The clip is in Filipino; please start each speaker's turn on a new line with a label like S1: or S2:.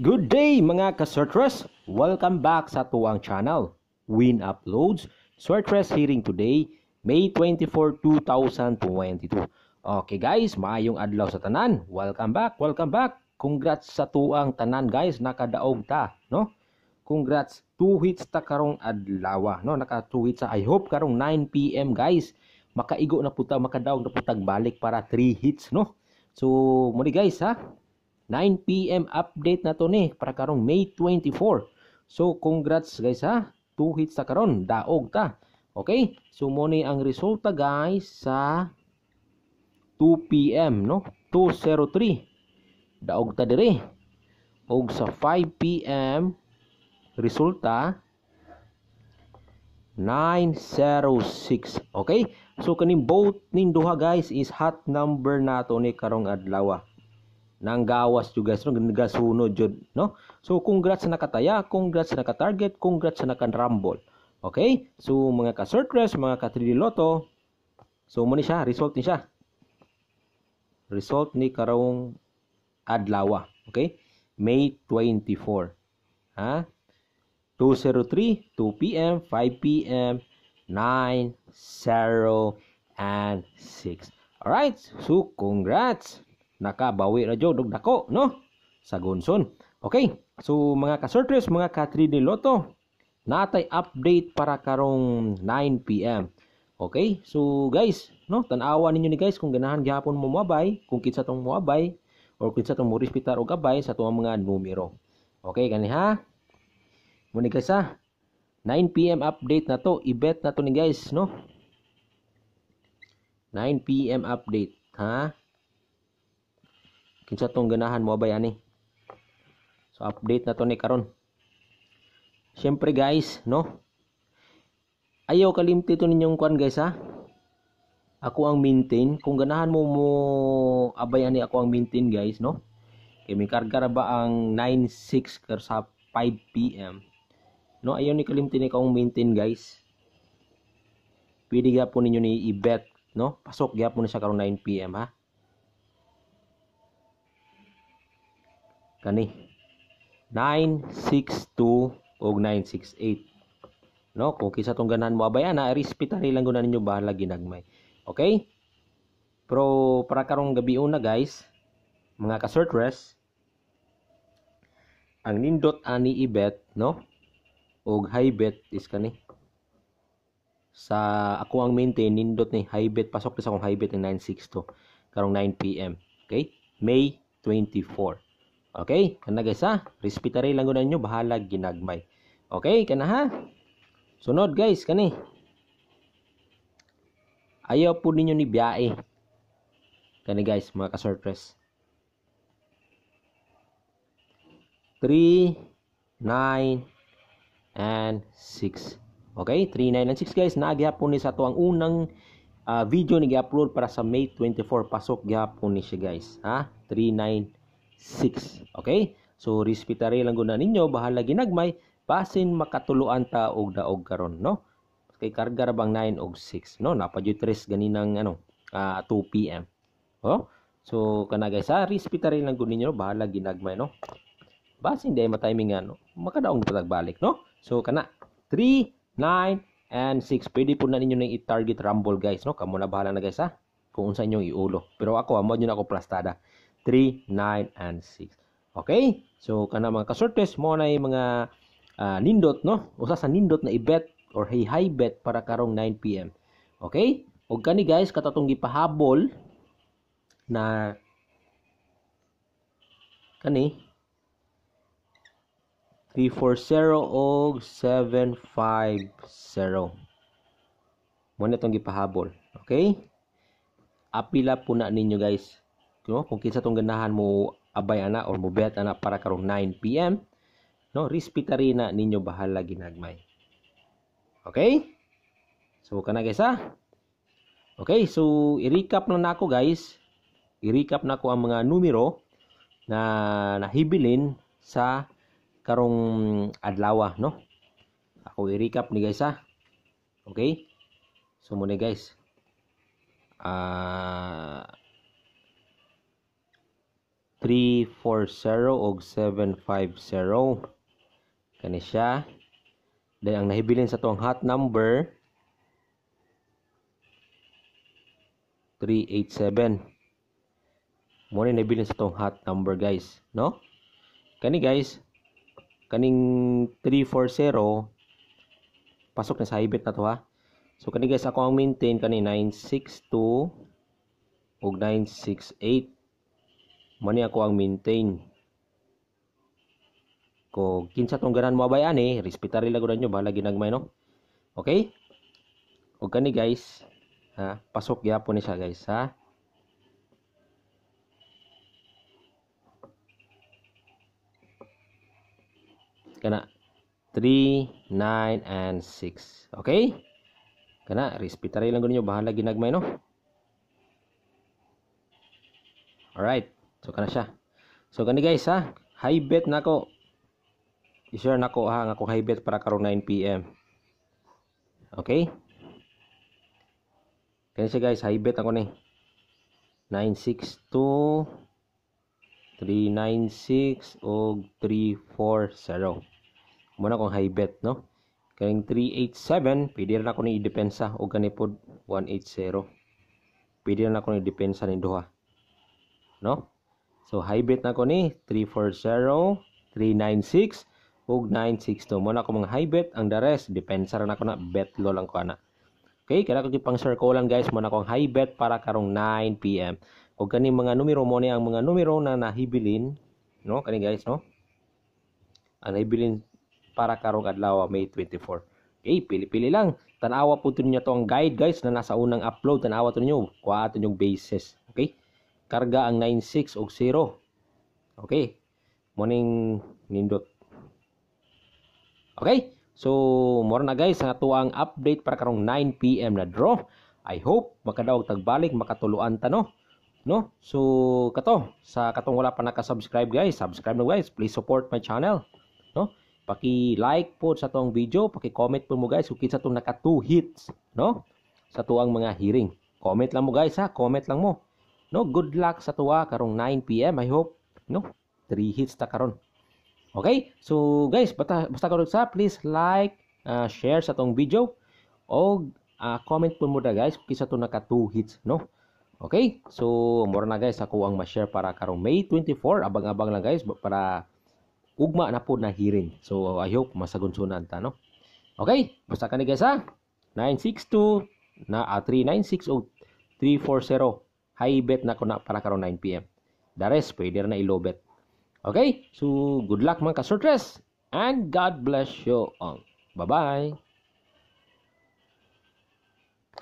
S1: Good day mga ka-searchers! Welcome back sa tuwang channel. Win Uploads, Searchers Hearing Today, May 24, 2022. Okay guys, maayong adlaw sa tanan. Welcome back, welcome back. Congrats sa tuwang tanan guys, nakadaog ta, no? Congrats, 2 hits ta karong adlaw, no? Naka 2 hits sa I hope karong 9 PM guys. Makaigo na puta, makadaog na putag balik para 3 hits, no? So, muli guys ha, 9 p.m. update na to ni para karong May 24. So congrats guys ha. Two hits ta karon, daog ta. Okay? So mo ni ang resulta guys sa 2 p.m. no? 203. Daog ta dire. Og sa 5 p.m. resulta 906. Okay? So kaning both nin duha guys is hot number nato ni karong adlaw nang gawas yung guys, no? Nagasuno jud no? So, congrats sa nakataya, congrats sa nakatarget, congrats sa rumble Okay? So, mga ka-circles, mga ka-3D Lotto, so, ni siya, result ni siya. Result ni karong adlawa. Okay? May 24. Ha? 2.03, 2 p.m., 5 p.m., 9, 0, and 6. all right so congrats! nakabawi ra jud og dako no sa gunson okay so mga ka sorters mga ka 3D loto natay update para karong 9 pm okay so guys no tan-awa ninyo ni guys kung ganahan gyapon mo moabay kung kinsa tong moabay or kinsa tong mo respetar og abay sa tuang mga numero okay ganiha muni guys ha 9 PM update na to. ibet na to ni guys, no? 9 PM update, ha? kinsa tong ganahan mo bay ani so update na to ni karon syempre guys no ayaw kalimti to ninyong kwan guys ha ako ang maintain kung ganahan mo mo abay ani ako ang maintain guys no kay may karga ba ang 96 sa 5 pm no ayaw ni kalimti ni kaong maintain guys pwede gyapon ninyo ni i-bet no pasok gyapon ni sa karon 9 pm ha kani 962 og 968 no kung kisa tong ganahan mo abay ana respetari lang gunan ninyo bahala ginagmay okay pero para karong gabi una guys mga ka rest ang nindot ani ibet no og high bet is kani sa ako ang maintain nindot ni high bet pasok sa akong high bet ni 962 karong 9 pm okay May 24 Okay? Kana guys ha. Respetary lang gunan nyo. Bahala ginagmay. Okay? Kana ha. Sunod guys. Kani. Ayaw po ninyo ni biyae. Kani guys mga ka-surpress. 3, 9, and 6. Okay? 3, 9, and 6 guys. Naagihapon ni sa to ang unang uh, video ni gi-upload para sa May 24. Pasok gihapon ni siya guys. Ha? 3, 9, 6. Okay? So respetare lang guna ninyo bahala ginagmay basin makatuluan ta og daog karon no. Kay karga ra bang 9 og 6 no napadyo tres ganinang ano uh, ah, 2 PM. Oh? So kana guys ha ah, respetare lang gud ninyo bahala ginagmay no. Basin day matiming ano makadaong balik no. So kana 3 9 and 6 pwede po na ninyo nang i-target rumble guys no kamo na bahala na guys ha ah, kung unsa inyong iulo pero ako amo nyo na ako plastada 3, 9, and 6. Okay? So, kana mga kasortes, mo na yung mga uh, nindot, no? Usa sa nindot na i-bet or hey high bet para karong 9pm. Okay? O kani guys, katatong gipahabol na kani 340 og 750. Mo na tong gipahabol. Okay? Apila po na ninyo guys no kung kinsa tong ganahan mo abay ana or mo bet ana para karong 9 pm no respita rin na ninyo bahala ginagmay okay so kana guys ha okay so i-recap na nako guys i-recap na ko ang mga numero na nahibilin sa karong adlaw no ako i-recap ni guys ha okay so muna guys ah uh, 340 og 750 kani siya then ang nahibilin sa tuang hot number 387 mo ni nabilin sa tong hot number guys no kani guys kaning 340 pasok na sa hybrid na to ha so kani guys ako ang maintain kani 962 og 968 Mani ako ang maintain. Ko kinsa tong ganan mo abay ani, respetari lang gud nyo bahala ginagmay no. Okay? Og kani guys, ha, pasok gyapon ni siya guys, ha. Kana 3, 9 and 6. Okay? Kana respetari lang gud nyo ba bahala ginagmay no. All right. So kana siya. So kani guys ha, high bet nako. Na I-share nako ha nga kung high bet para karon 9 PM. Okay? Kani siya guys, high bet ako ni. 962 396 og 340. Muna kong high bet no. Kaning 387, pwede na ako ni i-depensa o ganipod 180. Pwede na ako ni i-depensa ni duha. No? So high bet na ko ni 340, 396 ug 962. Mo na ko mga high bet ang the rest depensa ra na ko na bet lo lang ko ana. Okay, kada ko gipang circulan guys mo na ko ang high bet para karong 9 PM. Ug kani mga numero mo ni ang mga numero na nahibilin, no? Kani guys, no? Ang nahibilin para karong adlaw May 24. Okay, pili-pili lang. Tanawa po to ninyo to ang guide guys na nasa unang upload. Tanawa to ninyo. Kuha to niyo basis karga ang 96 og 0 okay morning nindot okay so more na guys sa tuang update para karong 9 pm na draw i hope makadaog tagbalik makatuluan ta no no so kato sa katong wala pa naka-subscribe guys subscribe na guys please support my channel no paki-like po sa tuang video, paki-comment po mo guys kung kinsa tong naka 2 hits, no? Sa tuang mga hearing. Comment lang mo guys ha, comment lang mo. No, good luck sa tuwa karong 9 PM I hope. No, 3 hits ta karon. Okay? So guys, basta basta karon sa please like, uh, share sa tong video og uh, comment po mo da guys kisa to naka 2 hits no. Okay? So mura na guys ako ang ma-share para karong May 24. Abang-abang lang guys para ugma na po na hearing. So I hope masagunsunan ta no. Okay? Basta kani guys ha. 962 na uh, 3960 340 high bet na ko na para karon 9 pm the rest pwede na i-low okay so good luck mga kasortres and God bless you all bye bye